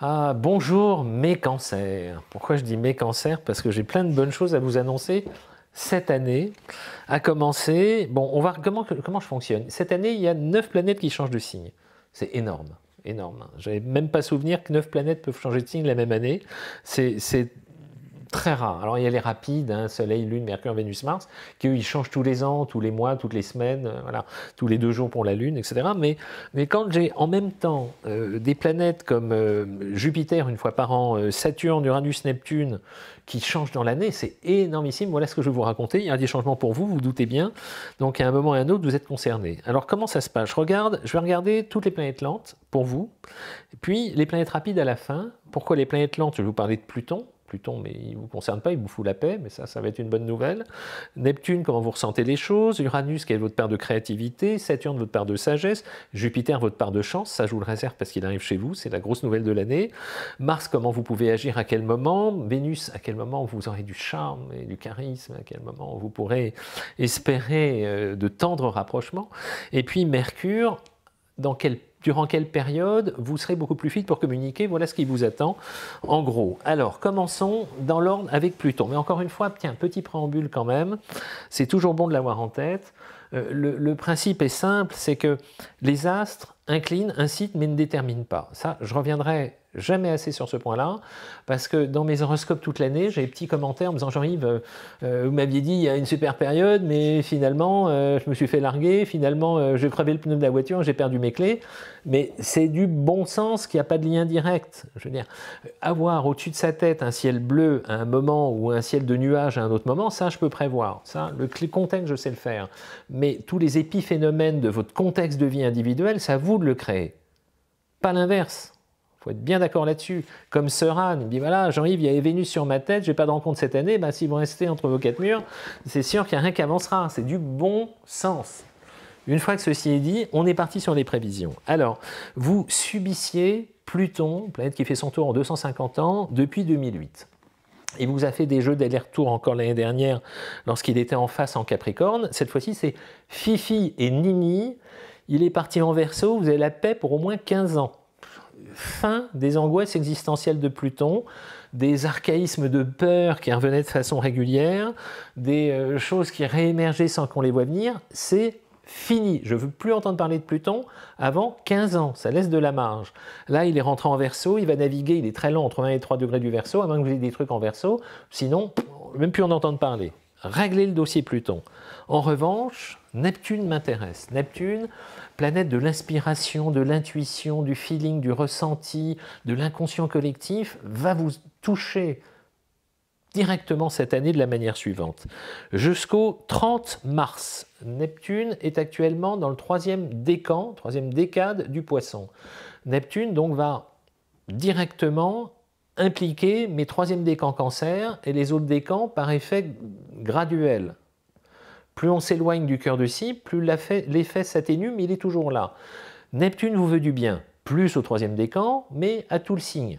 Ah, bonjour mes cancers. Pourquoi je dis mes cancers Parce que j'ai plein de bonnes choses à vous annoncer cette année. À commencer, bon, on va comment, comment je fonctionne. Cette année, il y a 9 planètes qui changent de signe. C'est énorme, énorme. J'avais même pas souvenir que 9 planètes peuvent changer de signe la même année. C'est très rare. Alors il y a les rapides, hein, Soleil, Lune, Mercure, Vénus, Mars, qui ils changent tous les ans, tous les mois, toutes les semaines, euh, voilà, tous les deux jours pour la Lune, etc. Mais, mais quand j'ai en même temps euh, des planètes comme euh, Jupiter une fois par an, Saturne, Uranus, Neptune, qui changent dans l'année, c'est énormissime. Voilà ce que je vais vous raconter. Il y a des changements pour vous, vous doutez bien. Donc à un moment et à un autre, vous êtes concerné. Alors comment ça se passe Je regarde, je vais regarder toutes les planètes lentes pour vous, puis les planètes rapides à la fin. Pourquoi les planètes lentes Je vais vous parler de Pluton, Pluton, mais il ne vous concerne pas, il vous fout la paix, mais ça, ça va être une bonne nouvelle. Neptune, comment vous ressentez les choses Uranus, quelle est votre part de créativité Saturne, votre part de sagesse Jupiter, votre part de chance Ça, je vous le réserve parce qu'il arrive chez vous, c'est la grosse nouvelle de l'année. Mars, comment vous pouvez agir À quel moment Vénus, à quel moment vous aurez du charme et du charisme À quel moment vous pourrez espérer euh, de tendres rapprochements Et puis Mercure, durant quelle période vous serez beaucoup plus fit pour communiquer. Voilà ce qui vous attend en gros. Alors commençons dans l'ordre avec Pluton. Mais encore une fois, tiens, petit préambule quand même, c'est toujours bon de l'avoir en tête. Euh, le, le, principe est simple, c'est que les astres inclinent, incitent, mais ne déterminent pas. Ça, je reviendrai jamais assez sur ce point-là, parce que dans mes horoscopes toute l'année, j'ai des petits commentaires en me disant Jean-Yves, euh, euh, vous m'aviez dit il y a une super période, mais finalement, euh, je me suis fait larguer, finalement, j'ai crevé le pneu de la voiture, j'ai perdu mes clés. Mais c'est du bon sens qu'il n'y a pas de lien direct. Je veux dire, avoir au-dessus de sa tête un ciel bleu à un moment ou un ciel de nuages à un autre moment, ça, je peux prévoir. Ça, le contexte, je sais le faire. Mais tous les épiphénomènes de votre contexte de vie individuel, ça vous de le créer. Pas l'inverse. Il faut être bien d'accord là-dessus. Comme Serane il dit voilà, Jean-Yves, il y avait Vénus sur ma tête, je n'ai pas de rencontre cette année, ben, vous restez entre vos quatre murs, c'est sûr qu'il n'y a rien qui avancera. C'est du bon sens. Une fois que ceci est dit, on est parti sur les prévisions. Alors, vous subissiez Pluton, planète qui fait son tour en 250 ans, depuis 2008. Il vous a fait des jeux d'aller-retour encore l'année dernière lorsqu'il était en face en Capricorne. Cette fois-ci, c'est Fifi et Nini. Il est parti en verso, vous avez la paix pour au moins 15 ans fin des angoisses existentielles de Pluton, des archaïsmes de peur qui revenaient de façon régulière, des euh, choses qui réémergeaient sans qu'on les voie venir, c'est fini. Je ne veux plus entendre parler de Pluton avant 15 ans. Ça laisse de la marge. Là, il est rentré en verso, il va naviguer, il est très lent, entre 1 et 3 degrés du verso, à moins que vous ayez des trucs en verso. Sinon, même plus en entendre parler. Régler le dossier Pluton. En revanche, Neptune m'intéresse. Neptune, planète de l'inspiration, de l'intuition, du feeling, du ressenti, de l'inconscient collectif, va vous toucher directement cette année de la manière suivante. Jusqu'au 30 mars, Neptune est actuellement dans le troisième décan, troisième décade du poisson. Neptune donc va directement impliquer mes troisième décans cancer et les autres décans par effet graduel. Plus on s'éloigne du cœur de cible, plus l'effet s'atténue, mais il est toujours là. Neptune vous veut du bien, plus au troisième décan, mais à tout le signe.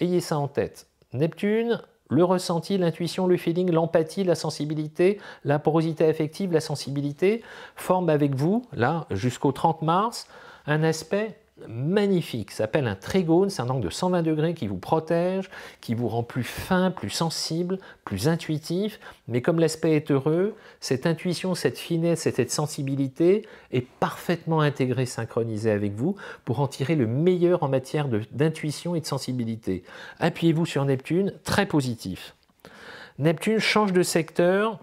Ayez ça en tête. Neptune, le ressenti, l'intuition, le feeling, l'empathie, la sensibilité, la porosité affective, la sensibilité, forme avec vous, là, jusqu'au 30 mars, un aspect magnifique, s'appelle un trigone, c'est un angle de 120 degrés qui vous protège, qui vous rend plus fin, plus sensible, plus intuitif, mais comme l'aspect est heureux, cette intuition, cette finesse, cette sensibilité est parfaitement intégrée, synchronisée avec vous pour en tirer le meilleur en matière d'intuition et de sensibilité. Appuyez-vous sur Neptune, très positif. Neptune change de secteur,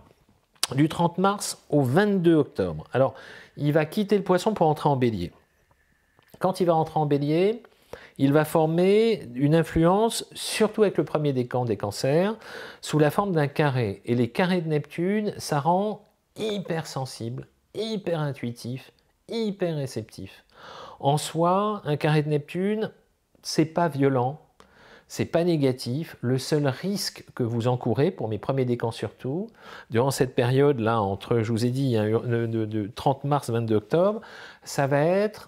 du 30 mars au 22 octobre. Alors, il va quitter le poisson pour entrer en bélier quand il va rentrer en bélier, il va former une influence, surtout avec le premier décan des cancers, sous la forme d'un carré. Et les carrés de Neptune, ça rend hyper sensible, hyper intuitif, hyper réceptif. En soi, un carré de Neptune, c'est pas violent, c'est pas négatif. Le seul risque que vous encourez, pour mes premiers décans surtout, durant cette période-là, entre, je vous ai dit, de, 30 mars, 22 octobre, ça va être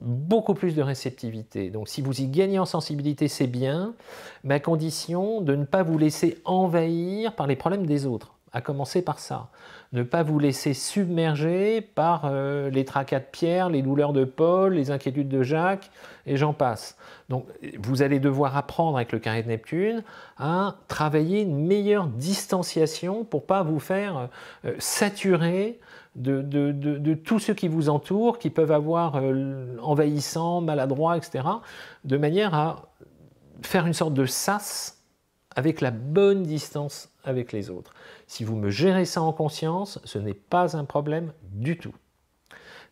beaucoup plus de réceptivité. Donc si vous y gagnez en sensibilité, c'est bien, mais à condition de ne pas vous laisser envahir par les problèmes des autres, à commencer par ça. Ne pas vous laisser submerger par euh, les tracas de Pierre, les douleurs de Paul, les inquiétudes de Jacques, et j'en passe. Donc vous allez devoir apprendre avec le carré de Neptune à travailler une meilleure distanciation pour pas vous faire euh, saturer de, tous ceux qui vous entourent, qui peuvent avoir euh, envahissant, maladroit, etc., de manière à faire une sorte de sas avec la bonne distance avec les autres. Si vous me gérez ça en conscience, ce n'est pas un problème du tout.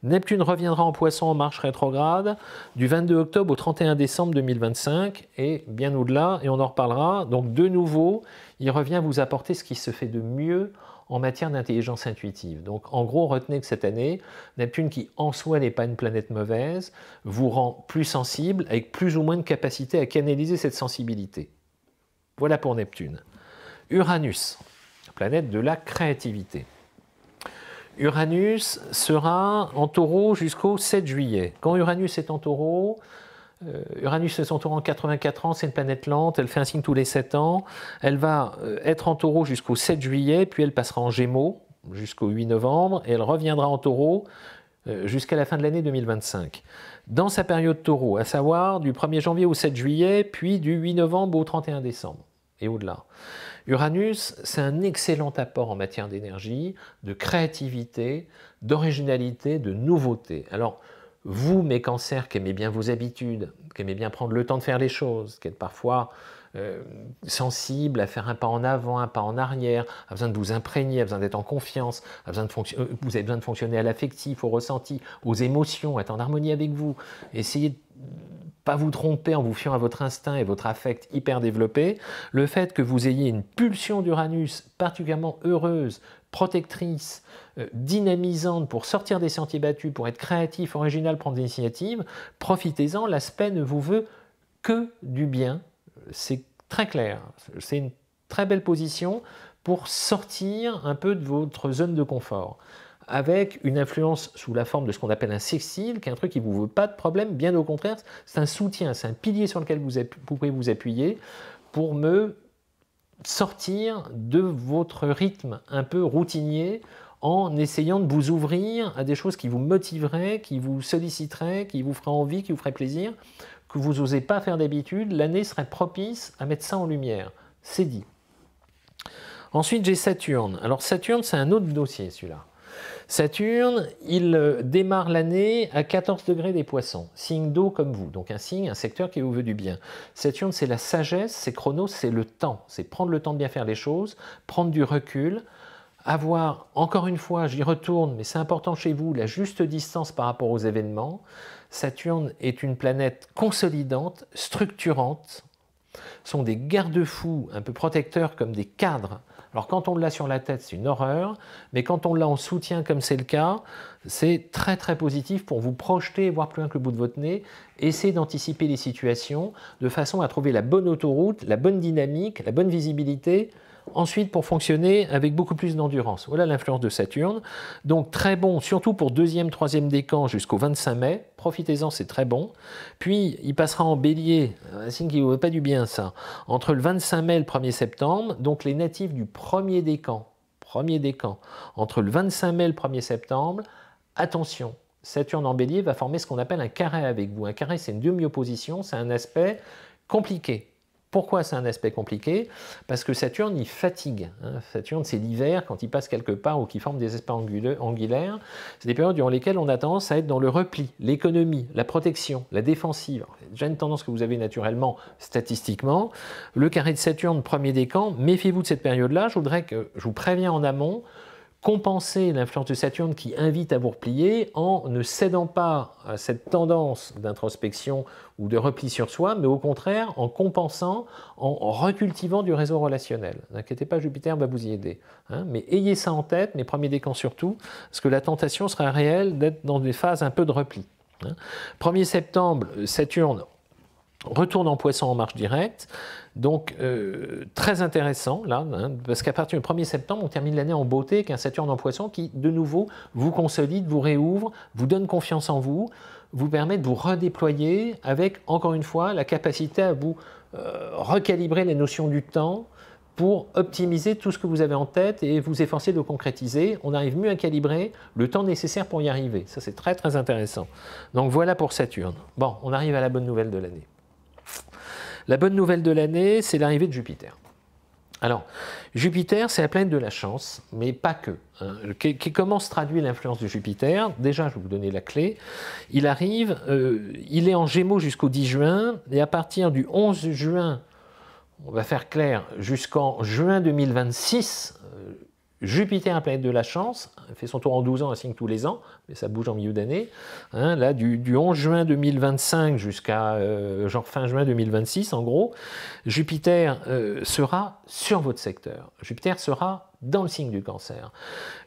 Neptune reviendra en poisson en marche rétrograde du 22 octobre au 31 décembre 2025 et bien au-delà, et on en reparlera. Donc de nouveau, il revient vous apporter ce qui se fait de mieux en matière d'intelligence intuitive. Donc en gros, retenez que cette année, Neptune, qui en soi n'est pas une planète mauvaise, vous rend plus sensible, avec plus ou moins de capacité à canaliser cette sensibilité. Voilà pour Neptune. Uranus, planète de la créativité. Uranus sera en taureau jusqu'au 7 juillet. Quand Uranus est en taureau, euh, Uranus fait son tour en 84 ans, c'est une planète lente, elle fait un signe tous les 7 ans, elle va euh, être en taureau jusqu'au 7 juillet, puis elle passera en gémeaux jusqu'au 8 novembre, et elle reviendra en taureau euh, jusqu'à la fin de l'année 2025. Dans sa période taureau, à savoir du 1er janvier au 7 juillet, puis du 8 novembre au 31 décembre et au-delà. Uranus, c'est un excellent apport en matière d'énergie, de créativité, d'originalité, de nouveauté. Alors, vous, mes cancers, qui aimez bien vos habitudes, qui aimez bien prendre le temps de faire les choses, qui êtes parfois euh, sensible à faire un pas en avant, un pas en arrière, à besoin de vous imprégner, a besoin d'être en confiance, à besoin de euh, vous avez besoin de fonctionner à l'affectif, aux ressentis, aux émotions, être en harmonie avec vous. Essayez de pas vous tromper en vous fiant à votre instinct et votre affect hyper développé, le fait que vous ayez une pulsion d'Uranus particulièrement heureuse, protectrice, euh, dynamisante pour sortir des sentiers battus, pour être créatif, original, prendre des initiatives, profitez-en, l'aspect ne vous veut que du bien, c'est très clair, c'est une très belle position pour sortir un peu de votre zone de confort avec une influence sous la forme de ce qu'on appelle un sextile, qui est un truc qui ne vous veut pas de problème, bien au contraire, c'est un soutien, c'est un pilier sur lequel vous, pouvez vous appuyer pour me sortir de votre rythme un peu routinier en essayant de vous ouvrir à des choses qui vous motiveraient, qui vous solliciteraient, qui vous feraient envie, qui vous feraient plaisir, que vous n'osez pas faire d'habitude, l'année serait propice à mettre ça en lumière. C'est dit. Ensuite, j'ai Saturne. Alors Saturne, c'est un autre dossier, celui-là. Saturne, il euh, démarre l'année à 14 degrés des poissons, signe d'eau comme vous, donc un signe, un secteur qui vous veut du bien. Saturne, c'est la sagesse, c'est chronos, c'est le temps, c'est prendre le temps de bien faire les choses, prendre du recul, avoir, encore une fois, j'y retourne, mais c'est important chez vous, la juste distance par rapport aux événements. Saturne est une planète consolidante, structurante, sont des garde-fous, un peu protecteurs comme des cadres alors quand on l'a sur la tête, c'est une horreur, mais quand on l'a en soutien comme c'est le cas, c'est très très positif pour vous projeter, voir plus loin que le bout de votre nez, essayer d'anticiper les situations de façon à trouver la bonne autoroute, la bonne dynamique, la bonne visibilité ensuite pour fonctionner avec beaucoup plus d'endurance. Voilà l'influence de Saturne. Donc très bon, surtout pour deuxième, troisième décan jusqu'au 25 mai. Profitez-en, c'est très bon. Puis il passera en bélier, un signe qui ne veut pas du bien ça, entre le 25 mai et le 1er septembre. Donc les natifs du premier décan, premier décan, entre le 25 mai et le 1er septembre, attention, Saturne en bélier va former ce qu'on appelle un carré avec vous. Un carré, c'est une demi-opposition, c'est un aspect compliqué pourquoi c'est un aspect compliqué Parce que Saturne, il fatigue. Hein. Saturne, c'est l'hiver, quand il passe quelque part ou qu'il forme des espaces angulaires. C'est des périodes durant lesquelles on a tendance à être dans le repli, l'économie, la protection, la défensive. C'est déjà une tendance que vous avez naturellement, statistiquement. Le carré de Saturne, premier décan, méfiez-vous de cette période-là. Je voudrais que je vous préviens en amont, compenser l'influence de Saturne qui invite à vous replier en ne cédant pas à cette tendance d'introspection ou de repli sur soi, mais au contraire en compensant, en recultivant du réseau relationnel. N'inquiétez pas, Jupiter va vous y aider. Hein. mais ayez ça en tête, les premiers décans surtout, parce que la tentation sera réelle d'être dans des phases un peu de repli. 1er hein. septembre, Saturne retourne en poisson en marche directe. Donc, euh, très intéressant, là, hein, parce qu'à partir du 1er septembre, on termine l'année en beauté qu'un un Saturne en poisson qui, de nouveau, vous consolide, vous réouvre, vous donne confiance en vous, vous permet de vous redéployer avec, encore une fois, la capacité à vous euh, recalibrer les notions du temps pour optimiser tout ce que vous avez en tête et vous efforcer de concrétiser. On arrive mieux à calibrer le temps nécessaire pour y arriver. Ça, c'est très, très intéressant. Donc, voilà pour Saturne. Bon, on arrive à la bonne nouvelle de l'année. La bonne nouvelle de l'année, c'est l'arrivée de Jupiter. Alors, Jupiter, c'est la planète de la chance, mais pas que. Hein. comment se traduit l'influence de Jupiter Déjà, je vais vous donner la clé. Il arrive, euh, il est en Gémeaux jusqu'au 10 juin, et à partir du 11 juin, on va faire clair, jusqu'en juin 2026, Jupiter, un planète de la chance, fait son tour en 12 ans, ainsi signe tous les ans, mais ça bouge en milieu d'année. Hein, là, du, 11 juin 2025 jusqu'à euh, genre fin juin 2026, en gros, Jupiter euh, sera sur votre secteur. Jupiter sera dans le signe du cancer.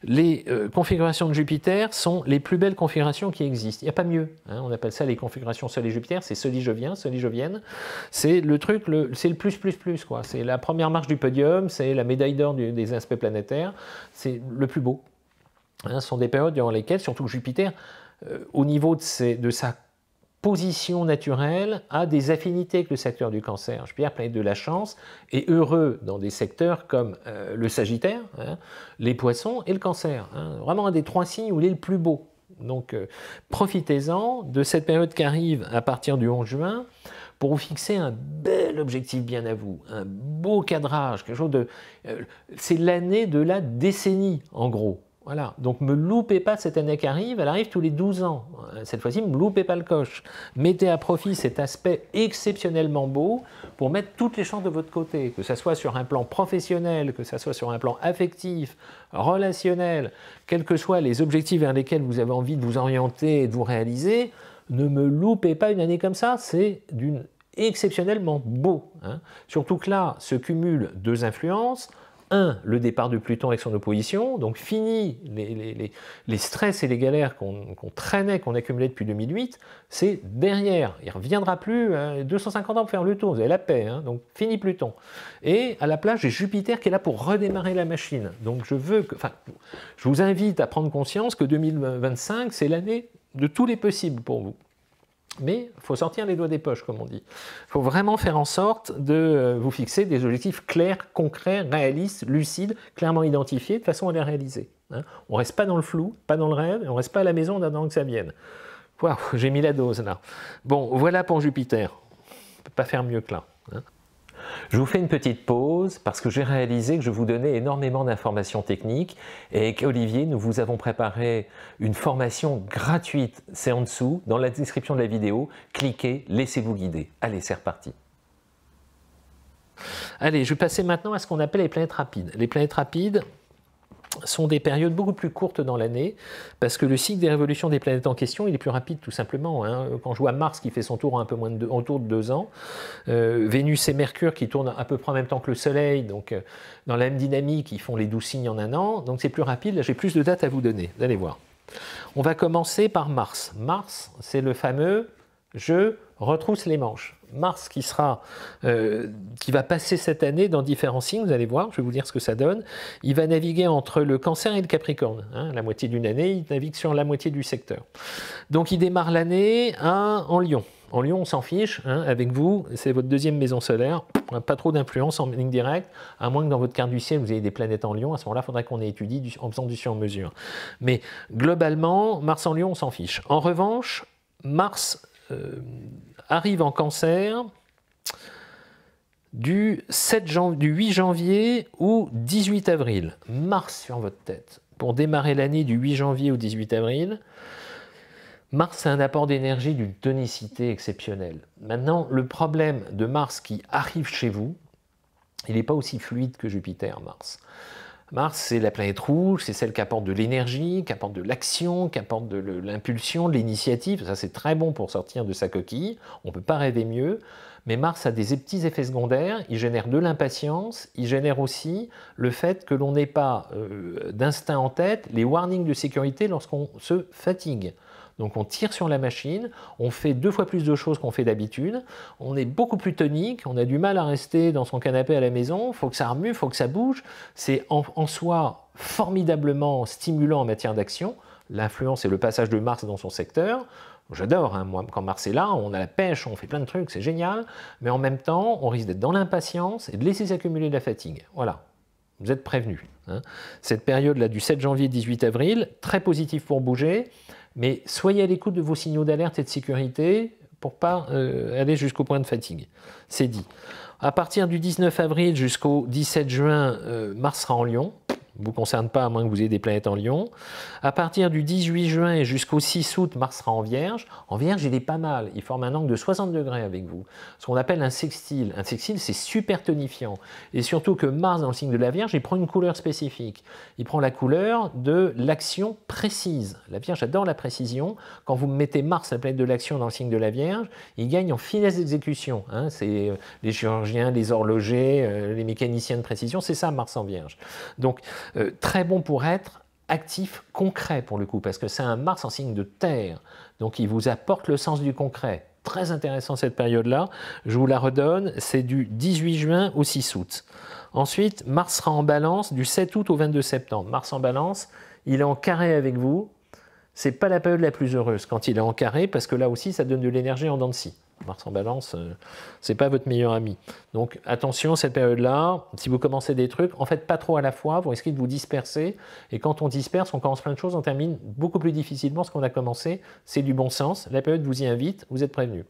Les euh, configurations de Jupiter sont les plus belles configurations qui existent. Il n'y a pas mieux. Hein. on appelle ça les configurations Soleil-Jupiter, c'est Soleil-Jovien, je jovienne C'est le truc, c'est le plus, plus, plus. quoi. C'est la première marche du podium, c'est la médaille d'or des aspects planétaires. C'est le plus beau. Hein. ce sont des périodes durant lesquelles, surtout Jupiter, euh, au niveau de, de sa position naturelle a des affinités avec le secteur du cancer. je Jupiter, planète de la chance, et heureux dans des secteurs comme euh, le Sagittaire, hein, les poissons et le cancer. Hein. vraiment un des trois signes où il est le plus beau. Donc euh, profitez-en de cette période qui arrive à partir du 11 juin pour vous fixer un bel objectif bien à vous, un beau cadrage, quelque chose de... Euh, c'est l'année de la décennie, en gros. Voilà. Donc me loupez pas cette année qui arrive, elle arrive tous les 12 ans. Euh, cette fois-ci, me loupez pas le coche. Mettez à profit cet aspect exceptionnellement beau pour mettre toutes les chances de votre côté, que ce soit sur un plan professionnel, que ce soit sur un plan affectif, relationnel, quels que soient les objectifs vers lesquels vous avez envie de vous orienter et de vous réaliser, ne me loupez pas une année comme ça, c'est d'une exceptionnellement beau. Hein. Surtout que là se cumulent deux influences, 1. Le départ de Pluton avec son opposition, donc fini les, stress et les galères qu'on traînait, qu'on accumulait depuis 2008, c'est derrière. Il ne reviendra plus, 250 hein, ans pour faire le tour, vous avez la paix, hein, donc fini Pluton. Et à la place, j'ai Jupiter qui est là pour redémarrer la machine. Donc je veux que, enfin, je vous invite à prendre conscience que 2025, c'est l'année de tous les possibles pour vous. Mais il faut sortir les doigts des poches, comme on dit. Il faut vraiment faire en sorte de euh, vous fixer des objectifs clairs, concrets, réalistes, lucides, clairement identifiés, de façon à les réaliser. Hein. on ne reste pas dans le flou, pas dans le rêve, et on ne reste pas à la maison en attendant que ça vienne. Waouh, j'ai mis la dose là. Bon, voilà pour Jupiter. On ne peut pas faire mieux que là. Hein. Je vous fais une petite pause parce que j'ai réalisé que je vous donnais énormément d'informations techniques et qu'Olivier, nous vous avons préparé une formation gratuite. C'est en dessous, dans la description de la vidéo. Cliquez, laissez-vous guider. Allez, c'est reparti. Allez, je vais passer maintenant à ce qu'on appelle les planètes rapides. Les planètes rapides, sont des périodes beaucoup plus courtes dans l'année, parce que le cycle des révolutions des planètes en question, il est plus rapide tout simplement. Hein. Quand je vois Mars qui fait son tour en un peu moins de deux, autour de deux ans, euh, Vénus et Mercure qui tournent à peu près en même temps que le Soleil, donc euh, dans la même dynamique, ils font les douze signes en un an, donc c'est plus rapide, là j'ai plus de dates à vous donner, vous allez voir. On va commencer par Mars. Mars, c'est le fameux je retrousse les manches. Mars qui sera, euh, qui va passer cette année dans différents signes, vous allez voir, je vais vous dire ce que ça donne. Il va naviguer entre le Cancer et le Capricorne. Hein, la moitié d'une année, il navigue sur la moitié du secteur. Donc il démarre l'année en Lion. En Lyon, on s'en fiche, hein, avec vous, c'est votre deuxième maison solaire, pas trop d'influence en ligne directe, à moins que dans votre carte du ciel, vous ayez des planètes en Lyon, à ce moment-là, il faudrait qu'on étudie du, en faisant du sur-mesure. Mais globalement, Mars en Lion, on s'en fiche. En revanche, Mars euh, arrive en cancer du, 7 du 8 janvier au 18 avril. Mars sur votre tête. Pour démarrer l'année du 8 janvier au 18 avril, Mars a un apport d'énergie d'une tonicité exceptionnelle. Maintenant, le problème de Mars qui arrive chez vous, il n'est pas aussi fluide que Jupiter, Mars. Mars, c'est la planète rouge, c'est celle qui apporte de l'énergie, qui apporte de l'action, qui apporte de l'impulsion, de l'initiative. Ça, c'est très bon pour sortir de sa coquille. On ne peut pas rêver mieux. Mais Mars a des petits effets secondaires. Il génère de l'impatience. Il génère aussi le fait que l'on n'ait pas euh, d'instinct en tête, les warnings de sécurité lorsqu'on se fatigue. Donc on tire sur la machine, on fait deux fois plus de choses qu'on fait d'habitude, on est beaucoup plus tonique, on a du mal à rester dans son canapé à la maison, faut que ça remue, faut que ça bouge. C'est en, soi formidablement stimulant en matière d'action. L'influence et le passage de Mars dans son secteur, J'adore, hein, quand Mars est là, on a la pêche, on fait plein de trucs, c'est génial, mais en même temps, on risque d'être dans l'impatience et de laisser s'accumuler de la fatigue. Voilà, vous êtes prévenus. Hein. Cette période-là du 7 janvier 18 avril, très positif pour bouger, mais soyez à l'écoute de vos signaux d'alerte et de sécurité pour ne pas euh, aller jusqu'au point de fatigue. C'est dit. À partir du 19 avril jusqu'au 17 juin, euh, Mars sera en Lyon ne vous concerne pas à moins que vous ayez des planètes en Lion. À partir du 18 juin et jusqu'au 6 août, Mars sera en Vierge. En Vierge, il est pas mal. Il forme un angle de 60 degrés avec vous. Ce qu'on appelle un sextile. Un sextile, c'est super tonifiant. Et surtout que Mars, dans le signe de la Vierge, il prend une couleur spécifique. Il prend la couleur de l'action précise. La Vierge adore la précision. Quand vous mettez Mars, la planète de l'action, dans le signe de la Vierge, il gagne en finesse d'exécution. Hein. c'est les chirurgiens, les horlogers, euh, les mécaniciens de précision. C'est ça, Mars en Vierge. Donc, euh, très bon pour être actif concret pour le coup, parce que c'est un Mars en signe de terre, donc il vous apporte le sens du concret. Très intéressant cette période-là, je vous la redonne, c'est du 18 juin au 6 août. Ensuite, Mars sera en balance du 7 août au 22 septembre. Mars en balance, il est en carré avec vous, c'est pas la période la plus heureuse quand il est en carré, parce que là aussi ça donne de l'énergie en dents de scie. Mars en balance, ce euh, c'est pas votre meilleur ami. Donc attention, cette période-là, si vous commencez des trucs, en fait pas trop à la fois, vous risquez de vous disperser. Et quand on disperse, on commence plein de choses, on termine beaucoup plus difficilement ce qu'on a commencé. C'est du bon sens. La période vous y invite, vous êtes prévenu.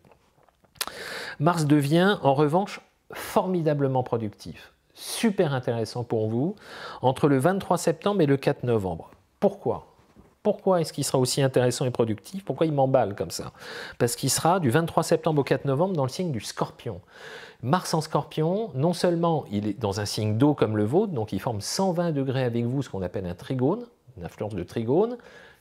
Mars devient en revanche formidablement productif. Super intéressant pour vous, entre le 23 septembre et le 4 novembre. Pourquoi pourquoi est-ce qu'il sera aussi intéressant et productif Pourquoi il m'emballe comme ça Parce qu'il sera du 23 septembre au 4 novembre dans le signe du scorpion. Mars en scorpion, non seulement il est dans un signe d'eau comme le vôtre, donc il forme 120 degrés avec vous, ce qu'on appelle un trigone, une influence de trigone,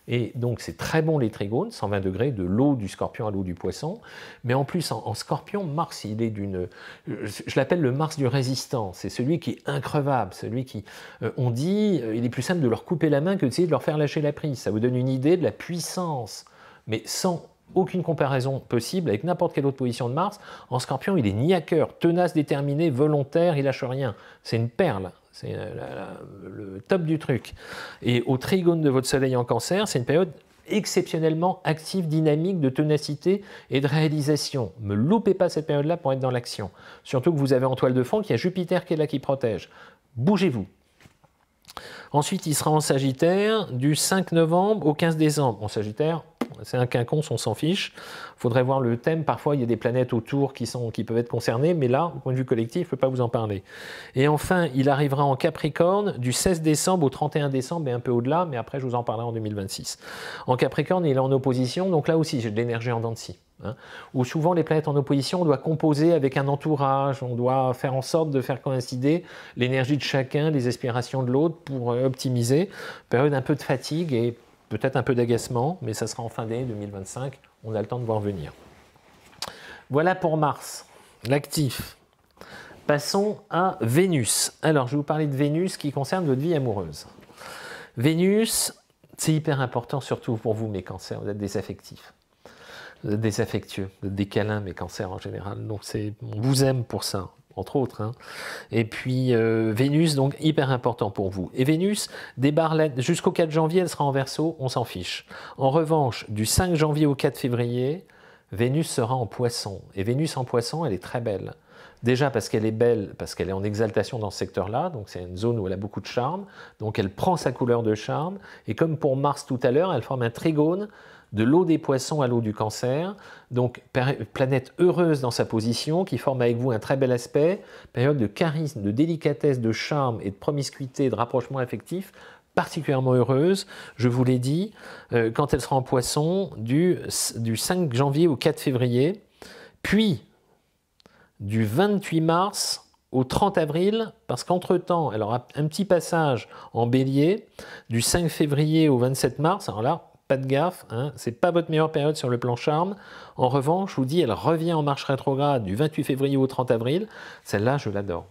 et donc c'est très bon les trigones, 120 degrés, de l'eau du scorpion à l'eau du poisson. Mais en plus, en, scorpion, Mars, il est d'une... Je, l'appelle le Mars du résistant, c'est celui qui est increvable, celui qui... Euh, on dit, euh, il est plus simple de leur couper la main que d'essayer de leur faire lâcher la prise. Ça vous donne une idée de la puissance, mais sans aucune comparaison possible avec n'importe quelle autre position de Mars. En scorpion, il est ni à cœur, tenace, déterminé, volontaire, il lâche rien. C'est une perle, c'est le top du truc. Et au trigone de votre soleil en cancer, c'est une période exceptionnellement active, dynamique, de tenacité et de réalisation. ne loupez pas cette période-là pour être dans l'action. Surtout que vous avez en toile de fond qu'il y a Jupiter qui est là qui protège. Bougez-vous. Ensuite, il sera en Sagittaire du 5 novembre au 15 décembre. En Sagittaire, c'est un quinconce, on s'en fiche. Il faudrait voir le thème. Parfois, il y a des planètes autour qui, sont, qui peuvent être concernées, mais là, au point de vue collectif, je ne peux pas vous en parler. Et enfin, il arrivera en Capricorne du 16 décembre au 31 décembre et un peu au-delà, mais après, je vous en parlerai en 2026. En Capricorne, il est en opposition, donc là aussi, j'ai de l'énergie en dents de scie. Hein, où souvent les planètes en opposition, on doit composer avec un entourage, on doit faire en sorte de faire coïncider l'énergie de chacun, les aspirations de l'autre pour euh, optimiser. Période un peu de fatigue et peut-être un peu d'agacement, mais ça sera en fin d'année 2025, on a le temps de voir venir. Voilà pour Mars, l'actif. Passons à Vénus. Alors, je vais vous parler de Vénus qui concerne votre vie amoureuse. Vénus, c'est hyper important surtout pour vous, mes cancers, vous êtes des affectifs. Vous êtes des affectueux, vous êtes des câlins, mes cancers en général. Donc, on vous aime pour ça entre autres. Hein. Et puis euh, Vénus, donc hyper important pour vous. Et Vénus débarre jusqu'au 4 janvier, elle sera en verso, on s'en fiche. En revanche, du 5 janvier au 4 février, Vénus sera en poisson. Et Vénus en poisson, elle est très belle. Déjà parce qu'elle est belle, parce qu'elle est en exaltation dans ce secteur-là, donc c'est une zone où elle a beaucoup de charme, donc elle prend sa couleur de charme, et comme pour Mars tout à l'heure, elle forme un trigone de l'eau des poissons à l'eau du cancer. Donc planète heureuse dans sa position, qui forme avec vous un très bel aspect, période de charisme, de délicatesse, de charme et de promiscuité, de rapprochement affectif particulièrement heureuse, je vous l'ai dit, euh, quand elle sera en poisson, du, du 5 janvier au 4 février, puis du 28 mars au 30 avril, parce qu'entre-temps, elle aura un petit passage en bélier, du 5 février au 27 mars, alors là, pas de gaffe, hein, c'est pas votre meilleure période sur le plan charme. En revanche, je vous dis, elle revient en marche rétrograde du 28 février au 30 avril. Celle-là, je l'adore.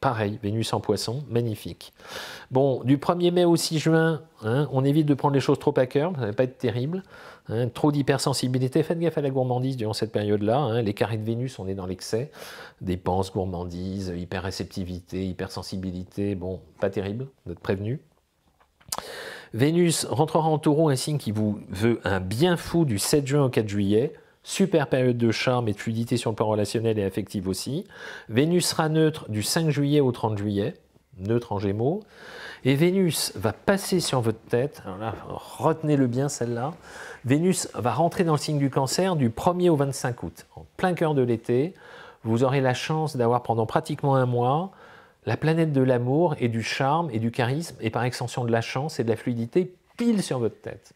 Pareil, Vénus en poisson, magnifique. Bon, du 1er mai au 6 juin, hein, on évite de prendre les choses trop à cœur, ça ne va pas être terrible. Hein. trop d'hypersensibilité, faites gaffe à la gourmandise durant cette période-là. les carrés de Vénus, on est dans l'excès. Dépenses, gourmandise, hyperréceptivité, hypersensibilité, bon, pas terrible, notre prévenu. Vénus rentrera en taureau, un signe qui vous veut un bien fou du 7 juin au 4 juillet. Super période de charme et de fluidité sur le plan relationnel et affectif aussi. Vénus sera neutre du 5 juillet au 30 juillet, neutre en gémeaux. Et Vénus va passer sur votre tête, alors là, retenez-le bien celle-là. Vénus va rentrer dans le signe du cancer du 1er au 25 août, en plein cœur de l'été. Vous aurez la chance d'avoir pendant pratiquement un mois la planète de l'amour et du charme et du charisme et par extension de la chance et de la fluidité pile sur votre tête.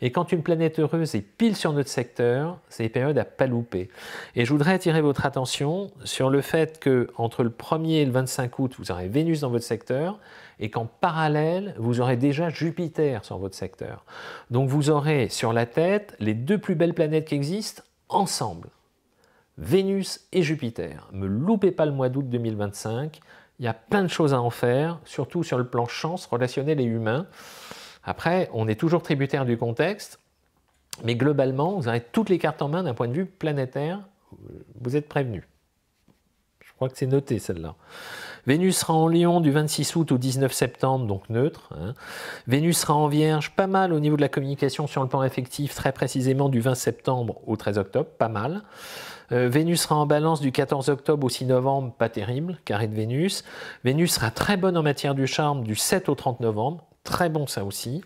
Et quand une planète heureuse est pile sur notre secteur, c'est une période à pas louper. Et je voudrais attirer votre attention sur le fait que entre le 1er et le 25 août, vous aurez Vénus dans votre secteur et qu'en parallèle, vous aurez déjà Jupiter sur votre secteur. Donc vous aurez sur la tête les deux plus belles planètes qui existent ensemble. Vénus et Jupiter. Me loupez pas le mois d'août 2025. Il y a plein de choses à en faire, surtout sur le plan chance, relationnel et humain. Après, on est toujours tributaire du contexte, mais globalement, vous avez toutes les cartes en main d'un point de vue planétaire. Vous êtes prévenu. Je crois que c'est noté celle-là. Vénus sera en Lion du 26 août au 19 septembre, donc neutre. Hein. Vénus sera en Vierge, pas mal au niveau de la communication sur le plan effectif, très précisément du 20 septembre au 13 octobre, pas mal. Euh, Vénus sera en balance du 14 octobre au 6 novembre, pas terrible, carré de Vénus. Vénus sera très bonne en matière du charme du 7 au 30 novembre, très bon ça aussi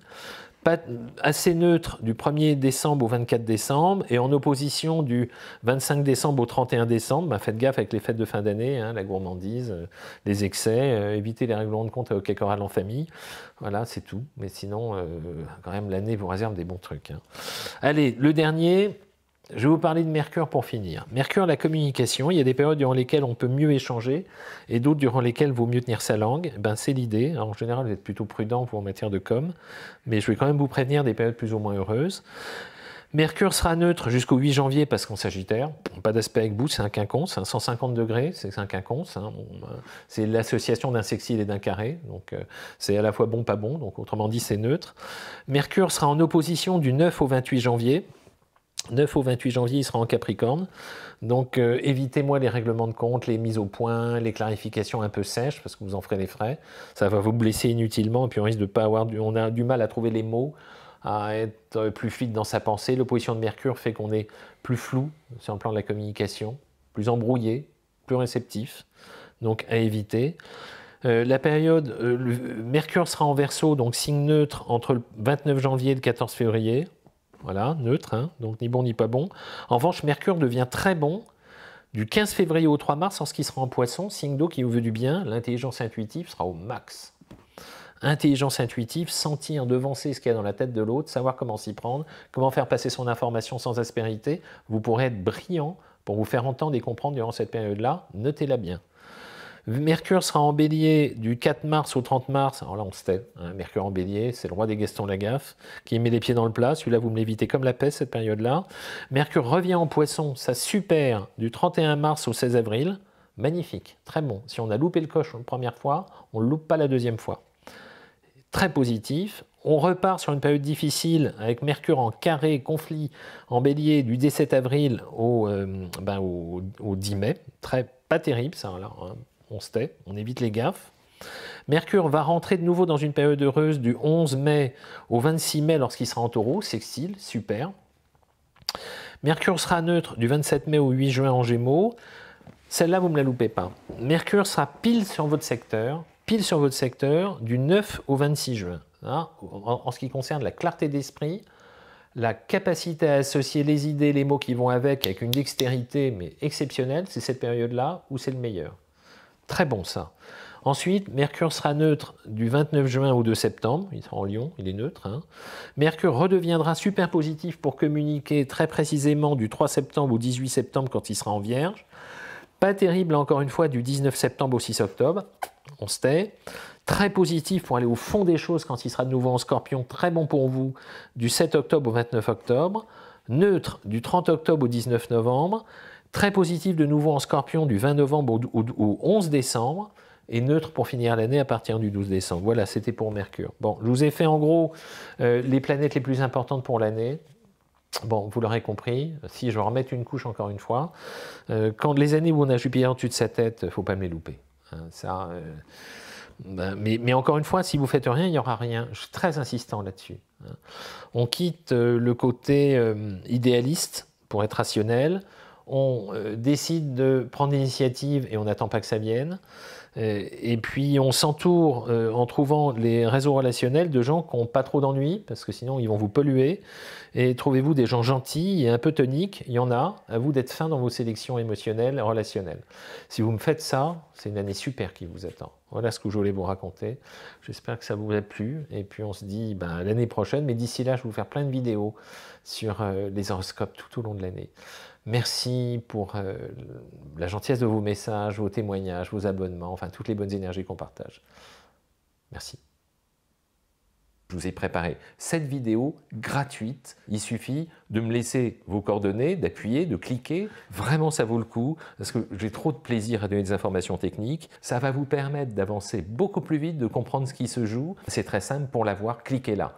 assez neutre du 1er décembre au 24 décembre et en opposition du 25 décembre au 31 décembre. Bah, faites gaffe avec les fêtes de fin d'année, hein, la gourmandise, euh, les excès, euh, évitez les règlements de compte au OK en famille. Voilà, c'est tout. Mais sinon, euh, quand même, l'année vous réserve des bons trucs. Hein. Allez, le dernier, je vais vous parler de Mercure pour finir. Mercure, la communication, il y a des périodes durant lesquelles on peut mieux échanger et d'autres durant lesquelles vaut mieux tenir sa langue. Eh ben, c'est l'idée. En général, vous êtes plutôt prudent pour en matière de com, mais je vais quand même vous prévenir des périodes plus ou moins heureuses. Mercure sera neutre jusqu'au 8 janvier parce qu'en Sagittaire, pas d'aspect avec vous, c'est un quinconce, 150 hein, degrés, c'est un quinconce. Hein. Euh, c'est l'association d'un sextile et d'un carré, donc euh, c'est à la fois bon, pas bon, donc autrement dit, c'est neutre. Mercure sera en opposition du 9 au 28 janvier. 9 au 28 janvier, il sera en Capricorne. Donc euh, évitez-moi les règlements de compte, les mises au point, les clarifications un peu sèches, parce que vous en ferez les frais. Ça va vous blesser inutilement, et puis on risque de pas avoir on a du mal à trouver les mots, à être plus fluide dans sa pensée. L'opposition de Mercure fait qu'on est plus flou sur le plan de la communication, plus embrouillé, plus réceptif. Donc à éviter. Euh, la période, euh, Mercure sera en verso, donc signe neutre entre le 29 janvier et le 14 février voilà, neutre, hein. donc ni bon ni pas bon. En revanche, Mercure devient très bon du 15 février au 3 mars en ce qui sera en poisson, signe d'eau qui vous veut du bien, l'intelligence intuitive sera au max. Intelligence intuitive, sentir, devancer ce qu'il y a dans la tête de l'autre, savoir comment s'y prendre, comment faire passer son information sans aspérité, vous pourrez être brillant pour vous faire entendre et comprendre durant cette période-là, notez-la bien. Mercure sera en bélier du 4 mars au 30 mars. Alors là, on se tait. Hein, Mercure en bélier, c'est le roi des la gaffe, qui met les pieds dans le plat. Celui-là, vous me l'évitez comme la paix cette période-là. Mercure revient en poisson, ça super, du 31 mars au 16 avril. Magnifique, très bon. Si on a loupé le coche une première fois, on ne loupe pas la deuxième fois. Très positif, on repart sur une période difficile avec Mercure en carré, conflit en bélier du 17 avril au, euh, ben, au, 10 mai. Très pas terrible ça. Alors, hein on se tait, on évite les gaffes. Mercure va rentrer de nouveau dans une période heureuse du 11 mai au 26 mai lorsqu'il sera en taureau, sextile, super. Mercure sera neutre du 27 mai au 8 juin en gémeaux. Celle-là, vous ne me la loupez pas. Mercure sera pile sur votre secteur, pile sur votre secteur du 9 au 26 juin. Hein, en, ce qui concerne la clarté d'esprit, la capacité à associer les idées, les mots qui vont avec, avec une dextérité mais exceptionnelle, c'est cette période-là où c'est le meilleur. Très bon ça. Ensuite, Mercure sera neutre du 29 juin au 2 septembre, il sera en Lyon, il est neutre. Hein. Mercure redeviendra super positif pour communiquer très précisément du 3 septembre au 18 septembre quand il sera en Vierge. Pas terrible encore une fois du 19 septembre au 6 octobre, on se tait. Très positif pour aller au fond des choses quand il sera de nouveau en Scorpion, très bon pour vous du 7 octobre au 29 octobre. Neutre du 30 octobre au 19 novembre Très positif de nouveau en scorpion du 20 novembre au, 11 décembre et neutre pour finir l'année à partir du 12 décembre. Voilà, c'était pour Mercure. Bon, je vous ai fait en gros euh, les planètes les plus importantes pour l'année. Bon, vous l'aurez compris, si je remets une couche encore une fois, euh, quand les années où on a Jupiter en dessus de sa tête, il faut pas me les louper. Hein. ça, euh, ben, mais, encore une fois, si vous faites rien, il n'y aura rien. Je suis très insistant là-dessus. Hein. On quitte le côté idéaliste pour être rationnel, on euh, décide de prendre l'initiative et on n'attend pas que ça vienne. Euh, et puis on s'entoure euh, en trouvant les réseaux relationnels de gens qui n'ont pas trop d'ennuis, parce que sinon ils vont vous polluer. Et trouvez-vous des gens gentils et un peu toniques, il y en a, à vous d'être fin dans vos sélections émotionnelles, et relationnelles. Si vous me faites ça, c'est une année super qui vous attend. Voilà ce que je voulais vous raconter. J'espère que ça vous a plu. Et puis on se dit bah, l'année prochaine, mais d'ici là, je vais vous faire plein de vidéos sur les horoscopes tout au long de l'année. Merci pour euh, la gentillesse de vos messages, vos témoignages, vos abonnements, enfin toutes les bonnes énergies qu'on partage. Merci. Je vous ai préparé cette vidéo gratuite. Il suffit de me laisser vos coordonnées, d'appuyer, de cliquer. Vraiment, ça vaut le coup parce que j'ai trop de plaisir à donner des informations techniques. Ça va vous permettre d'avancer beaucoup plus vite, de comprendre ce qui se joue. C'est très simple pour l'avoir, cliquez là.